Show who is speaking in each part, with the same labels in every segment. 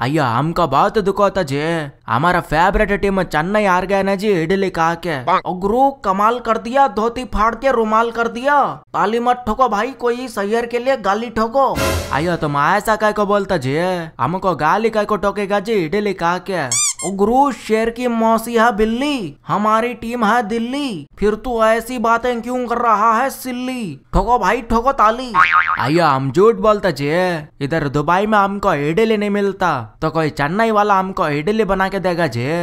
Speaker 1: बहुत दुख होता जे हमारा फेवरेट टीम चेन्नई हार गया ना जी इडली कहा के गुरु कमाल कर दिया धोती फाड़ के रुमाल कर दिया गाली मत ठोको भाई कोई सैयर के लिए गाली ठोको अयो तुम ऐसा कह को बोलता जे हमको गाली कह को ठोकेगा जी इडली कहा के ओ शेर की मौसी है बिल्ली हमारी टीम है दिल्ली फिर तू ऐसी बातें क्यों कर रहा है सिल्ली ठोको भाई ठोको ताली आइयो हम झूठ बोलता जे इधर दुबई में हमको इडली नहीं मिलता तो कोई चेन्नई वाला हमको इडली बना के देगा जे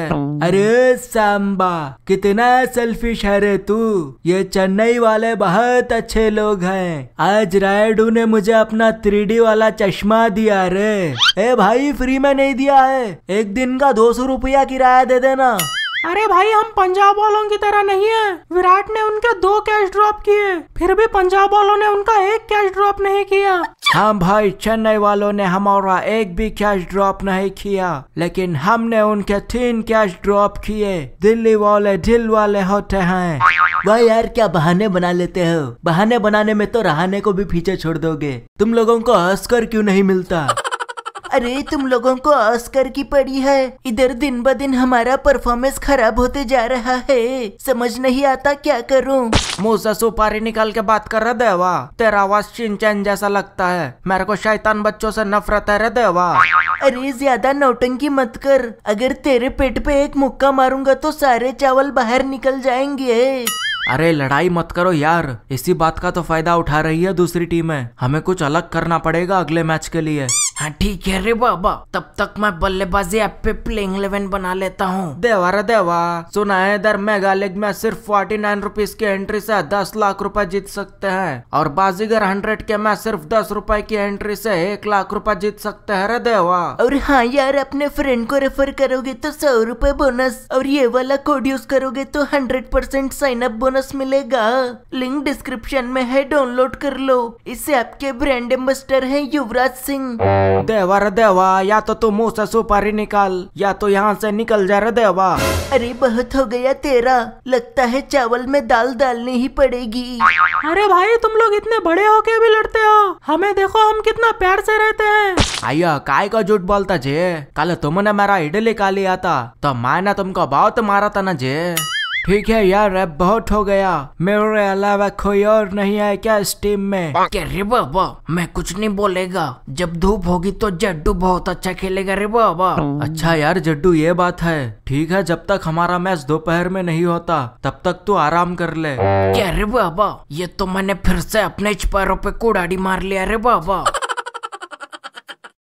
Speaker 1: अरे सांबा कितना सेल्फिश है रे तू ये चेन्नई वाले बहुत अच्छे लोग हैं आज रायडू ने मुझे अपना थ्री वाला चश्मा दिया रे ए भाई फ्री
Speaker 2: में नहीं दिया है एक दिन का दो सौ रुपया किराया दे देना
Speaker 1: अरे भाई हम पंजाब वालों की तरह नहीं है विराट ने उनके दो कैश ड्रॉप किए फिर भी पंजाब वालों ने उनका एक कैश ड्रॉप नहीं किया हम हाँ भाई चेन्नई वालों ने हमारा एक भी कैश ड्रॉप नहीं किया लेकिन हमने उनके तीन कैश ड्रॉप किए दिल्ली वाले दिल वाले होते हैं वह यार क्या बहाने बना लेते हो बहाने बनाने में तो रहने को भी पीछे छोड़ दोगे तुम लोगों को हंसकर क्यों नहीं मिलता
Speaker 2: अरे तुम लोगों को ऑस्कर की पड़ी है इधर दिन ब दिन हमारा परफॉर्मेंस खराब होते जा रहा है समझ नहीं आता क्या करूं
Speaker 1: मोसा सुपारी निकाल के बात कर रहा देवा तेरा आवाज चिंचन जैसा लगता है मेरे को शैतान बच्चों से नफरत है रे देवा
Speaker 2: अरे ज्यादा नौटंकी मत कर अगर तेरे पेट पे एक मुक्का मारूंगा तो सारे चावल बाहर निकल जाएंगे
Speaker 1: अरे लड़ाई मत करो यार इसी बात का तो फायदा उठा रही है दूसरी है हमें कुछ अलग करना पड़ेगा अगले मैच के लिए हाँ ठीक है रे बाबा तब तक मैं बल्लेबाजी ऐप पे प्लेइंग इलेवन बना लेता हूँ देवा रे देवा सुना है इधर मेगा लीग में सिर्फ फोर्टी नाइन रुपीज की एंट्री से दस लाख रुपए जीत सकते हैं और बाजीगर हंड्रेड के में सिर्फ दस रुपए की एंट्री से एक लाख रुपए जीत सकते हैं रे देवा
Speaker 2: और हाँ यार अपने फ्रेंड को रेफर करोगे तो सौ रूपए बोनस और ये वाला कोड यूज करोगे तो hundred percent sign up bonus मिलेगा लिंक डिस्क्रिप्शन में है डाउनलोड कर लो ऐप आपके ब्रांड एम्बेसडर है युवराज सिंह
Speaker 1: देवा देवा या तो तू मुँह से सुपारी निकाल या तो यहाँ से निकल जा रहा देवा
Speaker 2: अरे बहुत हो गया तेरा लगता है चावल में दाल डालनी ही पड़ेगी अरे भाई तुम लोग इतने बड़े होके भी लड़ते हो हमें देखो हम कितना प्यार से रहते हैं
Speaker 1: आइया काय का झूठ बोलता जे कल तुमने मेरा इडली खा लिया था तो मैंने तुमको बहुत मारा था ना जे ठीक है यार अब बहुत हो गया मेरे अलावा कोई और नहीं है क्या इस टीम में क्या बाबा मैं कुछ नहीं बोलेगा जब धूप होगी तो जड्डू बहुत अच्छा खेलेगा रे बाबा अच्छा यार जड्डू ये बात है ठीक है जब तक हमारा मैच दोपहर में नहीं होता तब तक तू आराम कर ले क्या रे बाबा ये तो मैंने फिर से अपने पैरों पे कुड़ाड़ी मार लिया रे बाबा